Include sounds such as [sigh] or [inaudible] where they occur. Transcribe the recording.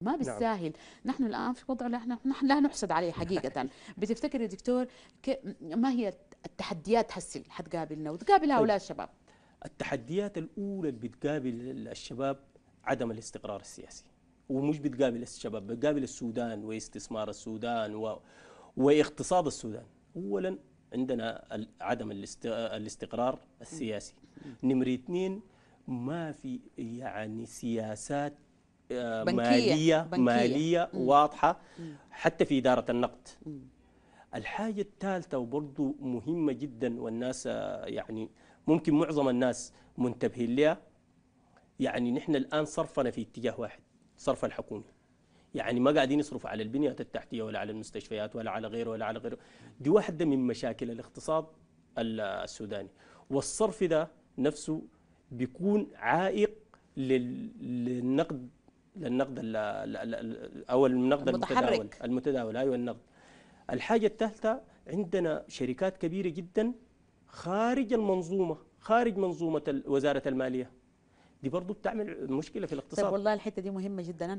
ما نعم. بالساهل نعم. نحن الآن في وضع نحن لا نحسد عليه [laughs] حقيقة بتفتكر يا دكتور ما هي التحديات هسه حتقابلنا وتقابل هؤلاء طيب. الشباب التحديات الأولى اللي بتقابل الشباب عدم الاستقرار السياسي ومش بتقابل الشباب بتقابل السودان واستثمار السودان و... واقتصاد السودان أولا عندنا عدم الاست... الاستقرار السياسي نمرة اثنين ما في يعني سياسات آه، بنكية مالية, بنكية مالية واضحة حتى في إدارة النقد الحاجة الثالثة وبرضو مهمة جدا والناس آه، يعني ممكن معظم الناس منتبهين لها يعني نحن الآن صرفنا في اتجاه واحد صرف الحكومي يعني ما قاعدين يصرفوا على البنية التحتية ولا على المستشفيات ولا على غيره ولا على غيره دي واحدة من مشاكل الاقتصاد السوداني والصرف ده نفسه بيكون عائق للنقد النقد او النقد المتداول المتداول ايوه النقد الحاجه الثالثه عندنا شركات كبيره جدا خارج المنظومه خارج منظومه وزاره الماليه دي برضه بتعمل مشكله في الاقتصاد طيب والله الحته دي مهمه جدا أنا